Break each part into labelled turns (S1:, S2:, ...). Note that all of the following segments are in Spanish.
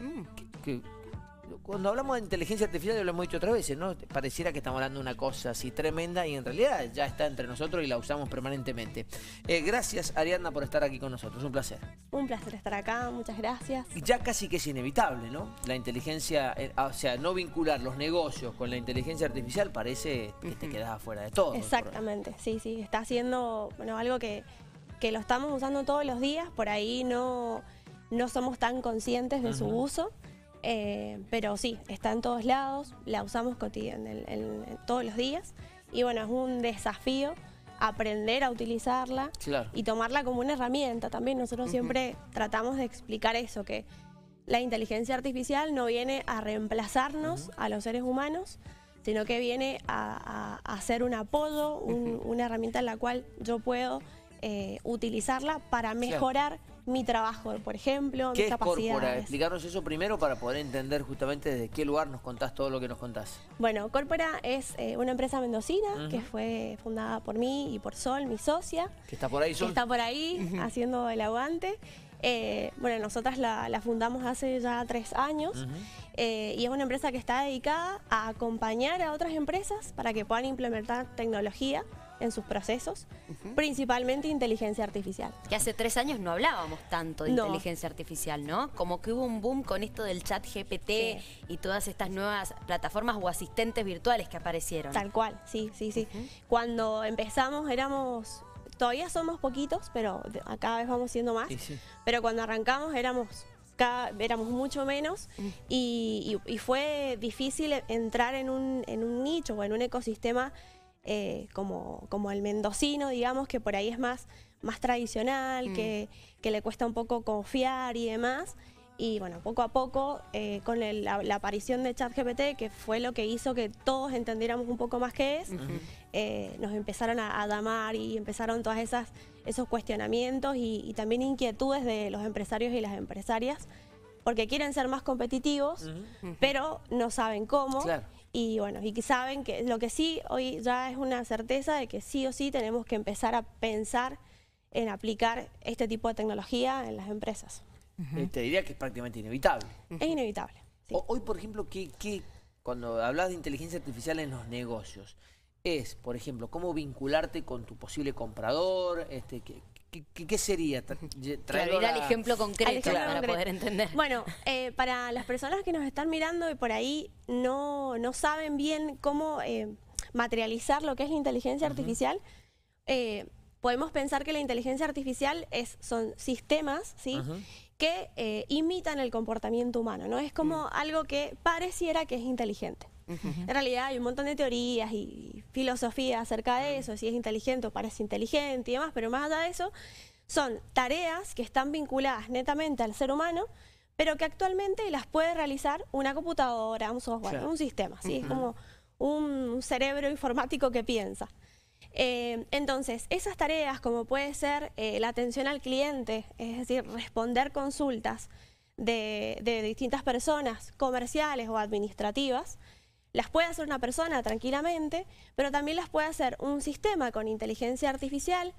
S1: Mm. cuando hablamos de inteligencia artificial, lo hemos dicho otras veces, ¿no? Pareciera que estamos hablando de una cosa así tremenda y en realidad ya está entre nosotros y la usamos permanentemente. Eh, gracias, Ariadna, por estar aquí con nosotros. Un placer.
S2: Un placer estar acá, muchas gracias.
S1: Ya casi que es inevitable, ¿no? La inteligencia, eh, ah, o sea, no vincular los negocios con la inteligencia artificial parece que te quedas afuera de todo. Exactamente,
S2: sí, sí. Está haciendo, bueno, algo que, que lo estamos usando todos los días, por ahí no no somos tan conscientes de su uso. Eh, pero sí, está en todos lados, la usamos todos los días y bueno, es un desafío aprender a utilizarla y tomarla como una herramienta también. Nosotros siempre tratamos de explicar eso, que la inteligencia artificial no viene a reemplazarnos a los seres humanos, sino que viene a, ser un apoyo, una herramienta en la cual yo puedo eh, utilizarla para mejorar mi trabajo, por ejemplo, ¿Qué es Corpora?
S1: Explicarnos eso primero para poder entender justamente desde qué lugar nos contás todo lo que nos contás.
S2: Bueno, Corpora es eh, una empresa mendocina que fue fundada por mí y por Sol, mi socia.
S1: Que está por ahí, Sol. Que está
S2: por ahí haciendo el aguante. Eh, bueno, nosotras la, fundamos hace ya tres años y es una empresa que está dedicada a acompañar a otras empresas para que puedan implementar tecnología en sus procesos, principalmente inteligencia artificial. Que hace tres años no hablábamos tanto de inteligencia artificial, ¿no? Como que hubo un boom con esto del chat GPT y todas estas nuevas plataformas o asistentes virtuales que aparecieron. Tal cual, sí, sí, sí. Cuando empezamos éramos todavía somos poquitos, pero cada vez vamos siendo más. Pero cuando arrancamos éramos, éramos mucho menos mm. y, fue difícil entrar en un nicho o en un ecosistema eh, como, como el mendocino, digamos, que por ahí es más, más tradicional, mm. que, le cuesta un poco confiar y demás. Y bueno, poco a poco, eh, con la, aparición de ChatGPT, que fue lo que hizo que todos entendiéramos un poco más qué es, eh, nos empezaron a, damar y empezaron todas esas esos cuestionamientos y, también inquietudes de los empresarios y las empresarias, porque quieren ser más competitivos, pero no saben cómo y bueno, y que saben que lo que sí hoy ya es una certeza de que sí o sí tenemos que empezar a pensar en aplicar este tipo de tecnología en las empresas.
S1: Eh, te diría que es prácticamente inevitable. Es inevitable. hoy, por ejemplo, que, cuando hablas de inteligencia artificial en los negocios, es, por ejemplo, cómo vincularte con tu posible comprador, este, ¿Qué, qué, sería? Traer al ejemplo concreto para poder
S2: entender. Bueno, eh, para las personas que nos están mirando y por ahí no, no saben bien cómo eh, materializar lo que es la inteligencia artificial, eh, podemos pensar que la inteligencia artificial es, son sistemas ¿sí? que imitan el comportamiento humano. no Es como mm. algo que pareciera que es inteligente. En realidad hay un montón de teorías y filosofía acerca de eso, si es inteligente o parece inteligente y demás, pero más allá de eso, son tareas que están vinculadas netamente al ser humano, pero que actualmente las puede realizar una computadora, un software, un sistema, es como un cerebro informático que piensa. Eh, entonces, esas tareas como puede ser eh, la atención al cliente, es decir, responder consultas de distintas personas comerciales o administrativas, las puede hacer una persona tranquilamente, pero también las puede hacer un sistema con inteligencia artificial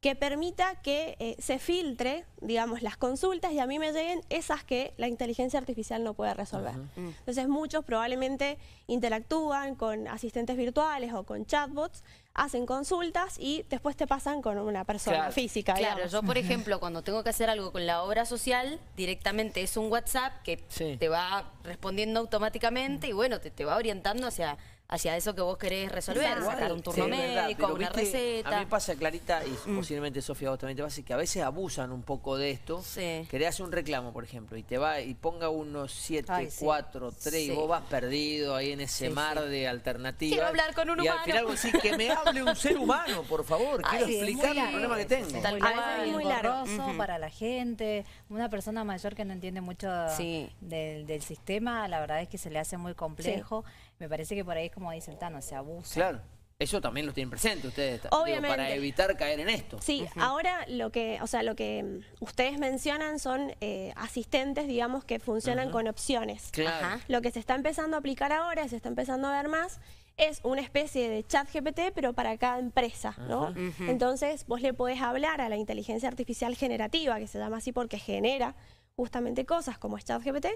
S2: que permita que eh, se filtre, digamos, las consultas y a mí me lleguen esas que la inteligencia artificial no puede resolver. Mm. Entonces muchos probablemente interactúan con asistentes virtuales o con chatbots hacen consultas y después te pasan con una persona física. Claro, yo por ejemplo cuando tengo que hacer algo con la obra social, directamente es un WhatsApp que te va respondiendo automáticamente y bueno, te, te va orientando hacia hacia eso que vos querés resolver, un turno médico, una receta. A mí
S1: pasa, Clarita, y mm. posiblemente Sofía vos también te pasa, que a veces abusan un poco de esto. Que le un reclamo, por ejemplo, y te va y ponga unos siete, cuatro, tres, y vos vas perdido ahí en ese mar de alternativas. Quiero hablar con un humano. Y al final vos decís, que me hable un ser humano, por favor. quiero explicar el problema que tengo. Tal cual. Es muy largoso para la
S2: gente. Una persona mayor que no entiende mucho del, del, sistema, la verdad es que se le hace muy complejo. Me parece que por ahí es como dice el Tano, se abusa. Claro.
S1: Eso también lo tienen presente ustedes, para evitar caer en esto. Sí, ahora
S2: lo que, o sea, lo que mm, ustedes mencionan son eh, asistentes, digamos, que funcionan con opciones. Lo que se está empezando a aplicar ahora, se está empezando a ver más, es una especie de chat GPT, pero para cada empresa, ¿no? Entonces, vos le podés hablar a la inteligencia artificial generativa, que se llama así porque genera justamente cosas como es ChatGPT,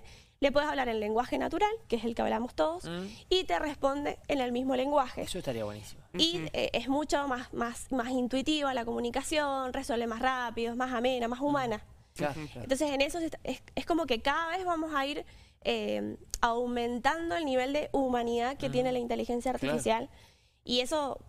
S2: le puedes hablar en lenguaje natural, que es el que hablamos todos, mm. y te responde en el mismo lenguaje.
S1: Eso estaría buenísimo.
S2: Y eh, es mucho más, más, más intuitiva la comunicación, resuelve más rápido, es más amena, más mm. humana. Entonces en eso es, como que cada vez vamos a ir eh, aumentando el nivel de humanidad que mm. tiene la inteligencia artificial y eso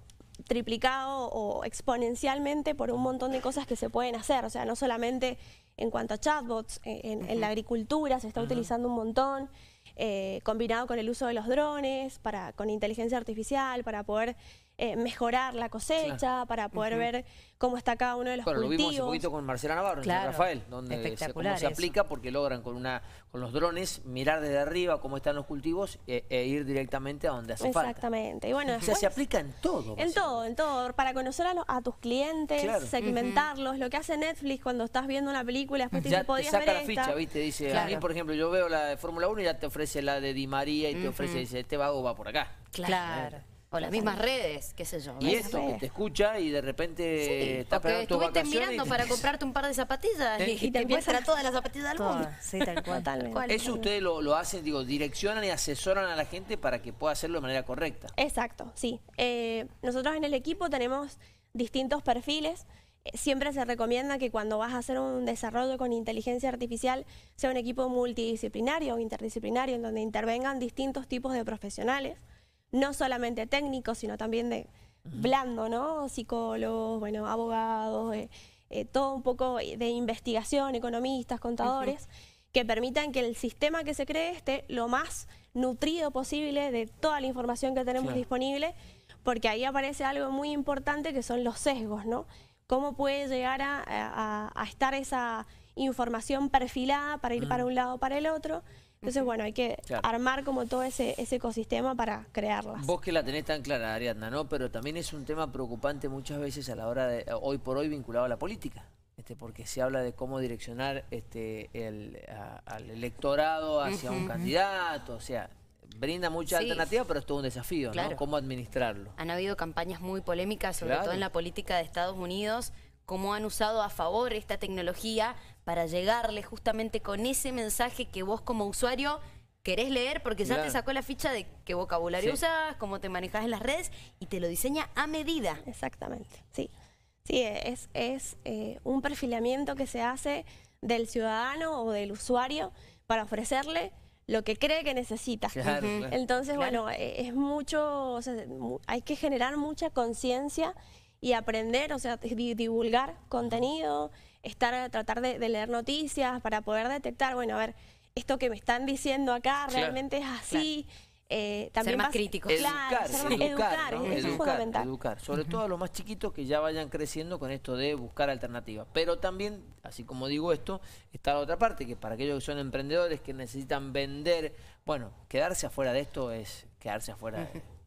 S2: triplicado o exponencialmente por un montón de cosas que se pueden hacer, o sea, no solamente en cuanto a chatbots, eh, en, la agricultura se está utilizando un montón, eh, combinado con el uso de los drones, para, con inteligencia artificial, para poder eh, mejorar la cosecha, para poder ver cómo está cada uno de los cultivos. lo vimos un poquito
S1: con Marcela Navarro, con Rafael, donde se, aplica, porque logran con una con los drones mirar desde arriba cómo están los cultivos eh, e, ir directamente a donde hace Exactamente. falta.
S2: Exactamente. Y bueno, o sea, se
S1: aplica en todo. En
S2: todo, en todo. Para conocer a, tus clientes, segmentarlos, lo que hace Netflix cuando estás viendo una película, después te ya saca la ficha, ¿viste? Dice, a mí, por
S1: ejemplo, yo veo la de Fórmula 1 y ya te ofrece la de Di María y te ofrece, dice, este vago va por acá. Claro. Eh, o las mismas
S2: redes, qué sé yo. Y esto, que te
S1: escucha y de repente está estás tu estuviste mirando para comprarte
S2: un par de zapatillas y, te empiezan todas las zapatillas del mundo.
S1: Sí, tal cual. tal cual. Eso ustedes lo, lo, hacen, digo, direccionan y asesoran a la gente para que pueda hacerlo de manera correcta. Exacto, sí.
S2: Eh, nosotros en el equipo tenemos distintos perfiles. Eh, siempre se recomienda que cuando vas a hacer un desarrollo con inteligencia artificial sea un equipo multidisciplinario o interdisciplinario en donde intervengan distintos tipos de profesionales no solamente técnicos, sino también de blando, ¿no? Psicólogos, bueno, abogados, eh, eh, todo un poco de investigación, economistas, contadores, que permitan que el sistema que se cree esté lo más nutrido posible de toda la información que tenemos disponible, porque ahí aparece algo muy importante que son los sesgos, ¿no? Cómo puede llegar a, estar esa información perfilada para ir para un lado o para el otro, entonces, bueno, hay que armar como todo ese, ecosistema para crearlas. Vos
S1: que la tenés tan clara, Ariadna, ¿no? Pero también es un tema preocupante muchas veces a la hora de, eh, hoy por hoy, vinculado a la política. Este, porque se habla de cómo direccionar este, el, al electorado hacia un candidato, o sea, brinda mucha alternativa, alternativas, pero es todo un desafío, ¿no? Cómo administrarlo.
S2: Han habido campañas muy polémicas, sobre todo en la política de Estados Unidos, cómo han usado a favor esta tecnología para llegarle justamente con ese mensaje que vos como usuario querés leer porque ya te sacó la ficha de qué vocabulario usas, cómo te manejas en las redes y te lo diseña a medida. Exactamente, sí. Sí, es, es eh, un perfilamiento que se hace del ciudadano o del usuario para ofrecerle lo que cree que necesita. Entonces, bueno, e, es mucho, hay que generar mucha conciencia y aprender, o sea, divulgar contenido, estar, tratar de, leer noticias para poder detectar, bueno, a ver, esto que me están diciendo acá realmente es así. Eh, también más, crítico críticos. Educar, educar, es fundamental.
S1: Educar, sobre todo a los más chiquitos que ya vayan creciendo con esto de buscar alternativas. Pero también, así como digo esto, está la otra parte, que para aquellos que son emprendedores, que necesitan vender, bueno, quedarse afuera de esto es quedarse afuera de...